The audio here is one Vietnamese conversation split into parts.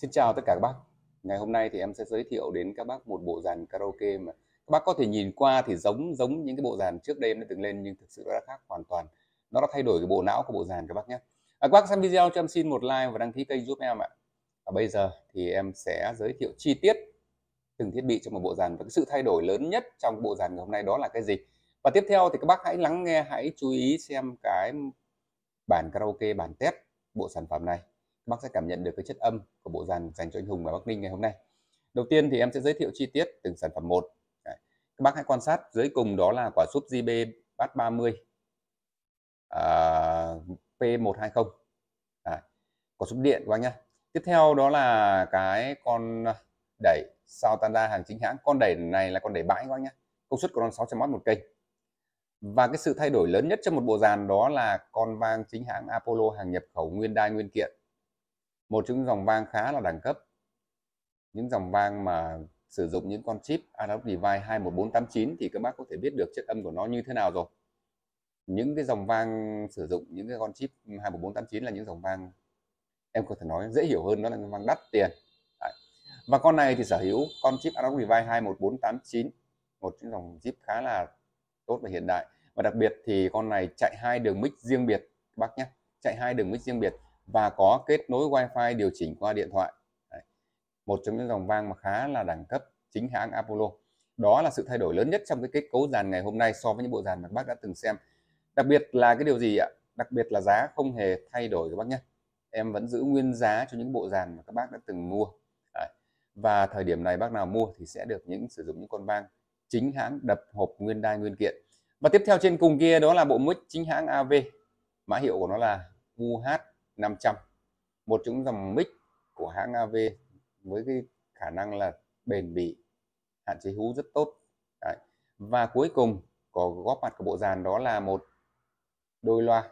Xin chào tất cả các bác. Ngày hôm nay thì em sẽ giới thiệu đến các bác một bộ dàn karaoke mà các bác có thể nhìn qua thì giống giống những cái bộ dàn trước đây em đã từng lên nhưng thực sự nó đã khác hoàn toàn. Nó đã thay đổi cái bộ não của bộ dàn các bác nhé. À, các bác xem video cho em xin một like và đăng ký kênh giúp em ạ. Và bây giờ thì em sẽ giới thiệu chi tiết từng thiết bị trong một bộ dàn và cái sự thay đổi lớn nhất trong bộ dàn ngày hôm nay đó là cái gì. Và tiếp theo thì các bác hãy lắng nghe, hãy chú ý xem cái bản karaoke, bản test bộ sản phẩm này bác sẽ cảm nhận được cái chất âm của bộ dàn dành cho anh Hùng và Bắc Ninh ngày hôm nay. Đầu tiên thì em sẽ giới thiệu chi tiết từng sản phẩm một. Các bác hãy quan sát dưới cùng đó là quả súp JB bát 30 à, P120. À, quả súp điện của anh nhá. Tiếp theo đó là cái con đẩy sao tanda hàng chính hãng. Con đẩy này là con đẩy bãi của anh nhá. Công suất của nó 600W một kênh. Và cái sự thay đổi lớn nhất trong một bộ dàn đó là con vang chính hãng Apollo hàng nhập khẩu nguyên đai nguyên kiện một trong những dòng vang khá là đẳng cấp những dòng vang mà sử dụng những con chip analog device 21489 thì các bác có thể biết được chất âm của nó như thế nào rồi những cái dòng vang sử dụng những cái con chip 21489 là những dòng vang em có thể nói dễ hiểu hơn đó là vang đắt tiền Đấy. và con này thì sở hữu con chip analog device 21489 một cái dòng chip khá là tốt và hiện đại và đặc biệt thì con này chạy hai đường mic riêng biệt các bác nhé chạy hai đường mic riêng biệt và có kết nối wi-fi điều chỉnh qua điện thoại Đấy. một trong những dòng vang mà khá là đẳng cấp chính hãng Apollo đó là sự thay đổi lớn nhất trong cái kết cấu dàn ngày hôm nay so với những bộ dàn mà bác đã từng xem đặc biệt là cái điều gì ạ đặc biệt là giá không hề thay đổi các bác nhé em vẫn giữ nguyên giá cho những bộ dàn mà các bác đã từng mua Đấy. và thời điểm này bác nào mua thì sẽ được những sử dụng những con vang chính hãng đập hộp nguyên đai nguyên kiện và tiếp theo trên cùng kia đó là bộ mic chính hãng AV mã hiệu của nó là UH 500 một trong dòng mic của hãng AV với cái khả năng là bền bỉ hạn chế hú rất tốt Đấy. và cuối cùng có góp mặt của bộ dàn đó là một đôi loa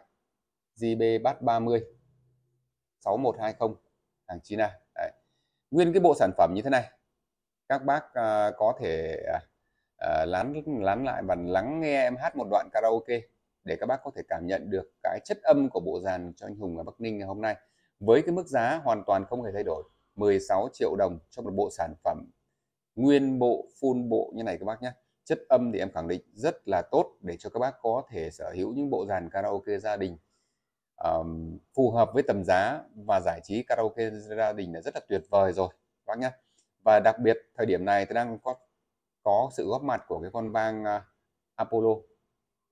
JB Bass 30 6120 hàng China Đấy. nguyên cái bộ sản phẩm như thế này các bác à, có thể à, à lán lán lại và lắng nghe em hát một đoạn karaoke để các bác có thể cảm nhận được cái chất âm của bộ dàn cho anh Hùng ở Bắc Ninh ngày hôm nay với cái mức giá hoàn toàn không hề thay đổi 16 triệu đồng cho một bộ sản phẩm nguyên bộ full bộ như này các bác nhé chất âm thì em khẳng định rất là tốt để cho các bác có thể sở hữu những bộ dàn karaoke gia đình um, phù hợp với tầm giá và giải trí karaoke gia đình là rất là tuyệt vời rồi các bác nhé và đặc biệt thời điểm này tôi đang có có sự góp mặt của cái con vang à, Apollo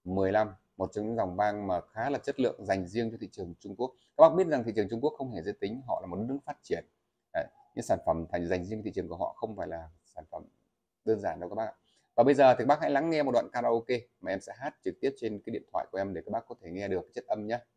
15 một trong những dòng băng mà khá là chất lượng dành riêng cho thị trường Trung Quốc các bác biết rằng thị trường Trung Quốc không hề dễ tính họ là một nước phát triển Đấy, những sản phẩm thành dành riêng thị trường của họ không phải là sản phẩm đơn giản đâu các bác ạ và bây giờ thì các bác hãy lắng nghe một đoạn karaoke mà em sẽ hát trực tiếp trên cái điện thoại của em để các bác có thể nghe được chất âm nhé